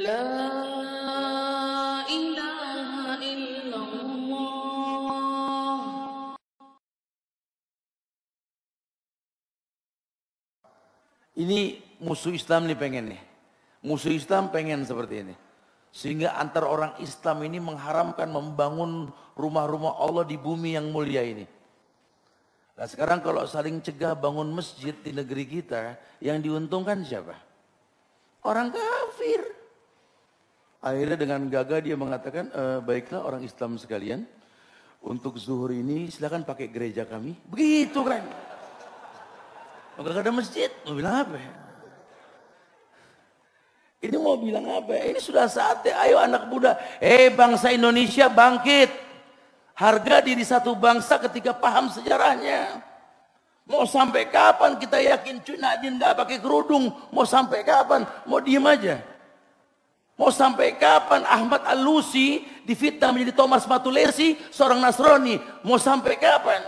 Ini musuh Islam nih pengen nih. Musuh Islam pengen seperti ini. Sehingga antar orang Islam ini mengharamkan membangun rumah-rumah Allah di bumi yang mulia ini. Nah sekarang kalau saling cegah bangun masjid di negeri kita, yang diuntungkan siapa? Orang kafir. Akhirnya dengan gagah dia mengatakan, e, baiklah orang Islam sekalian, untuk zuhur ini silahkan pakai gereja kami. Begitu keren. Maka ada masjid, mau bilang apa ya? Ini mau bilang apa ya? Ini sudah saatnya, ayo anak muda. Eh bangsa Indonesia bangkit. Harga diri satu bangsa ketika paham sejarahnya. Mau sampai kapan kita yakin Cunajin gak pakai kerudung? Mau sampai kapan? Mau diem aja? Mau sampai kapan Ahmad Al-Lusi difitnah menjadi Thomas Matulesi, seorang Nasrani? Mau sampai kapan?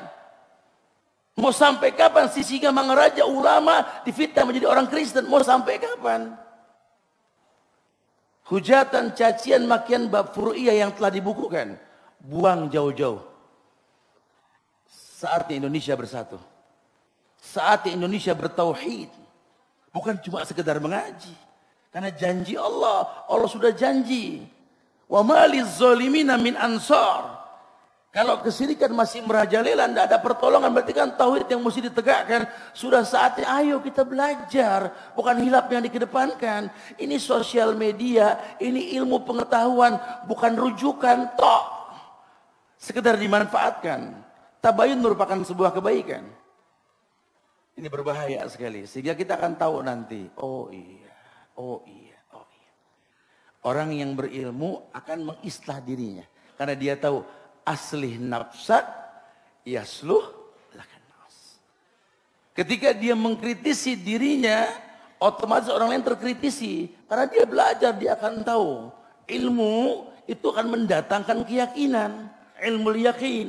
Mau sampai kapan si Singa Mangaraja ulama difitnah menjadi orang Kristen? Mau sampai kapan? Hujatan, cacian, makian bab furu'iyah yang telah dibukukan. Buang jauh-jauh. Saatnya Indonesia bersatu. Saatnya Indonesia bertauhid. Bukan cuma sekedar mengaji. Karena janji Allah, Allah sudah janji. Wa maliz zalimina min ansar. Kalau kesirikan masih merajalela, tidak ada pertolongan, berarti kan tauhid yang mesti ditegakkan. Sudah saatnya, ayo kita belajar. Bukan hilap yang dikedepankan. Ini sosial media, ini ilmu pengetahuan, bukan rujukan, tok. Sekedar dimanfaatkan. Tabayun merupakan sebuah kebaikan. Ini berbahaya sekali. Sehingga kita akan tahu nanti, oh iya. Oh iya, oh iya. Orang yang berilmu akan mengislah dirinya. Karena dia tahu asli nafsat yasluh lakan nas. Ketika dia mengkritisi dirinya, otomatis orang lain terkritisi. Karena dia belajar, dia akan tahu. Ilmu itu akan mendatangkan keyakinan. Ilmu yakin.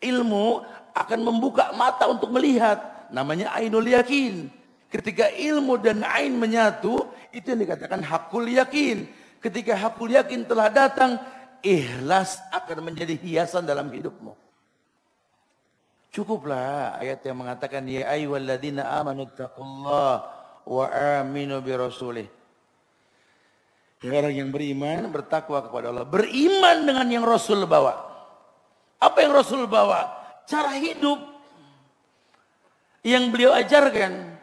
Ilmu akan membuka mata untuk melihat. Namanya ainul yakin. Ketika ilmu dan ain menyatu, itu yang dikatakan hakul yakin. Ketika hakul yakin telah datang, ikhlas akan menjadi hiasan dalam hidupmu. Cukuplah ayat yang mengatakan ya ayyuhalladzina amanu taqullah wa aminu bi rasulih. Orang yang beriman bertakwa kepada Allah, beriman dengan yang Rasul bawa. Apa yang Rasul bawa? Cara hidup yang beliau ajarkan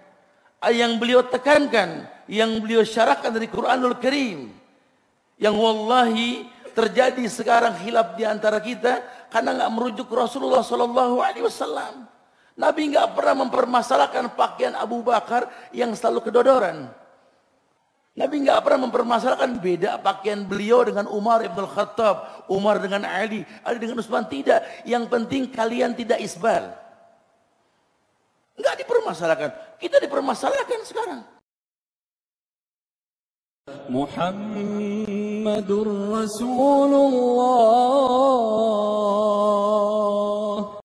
yang beliau tekankan, yang beliau syarahkan dari Quranul Karim. Yang wallahi terjadi sekarang hilaf di antara kita karena nggak merujuk Rasulullah Shallallahu Alaihi Wasallam. Nabi nggak pernah mempermasalahkan pakaian Abu Bakar yang selalu kedodoran. Nabi nggak pernah mempermasalahkan beda pakaian beliau dengan Umar Ibn Khattab, Umar dengan Ali, Ali dengan Utsman tidak. Yang penting kalian tidak isbal dipermasalahkan. Kita dipermasalahkan sekarang. Muhammadur Rasulullah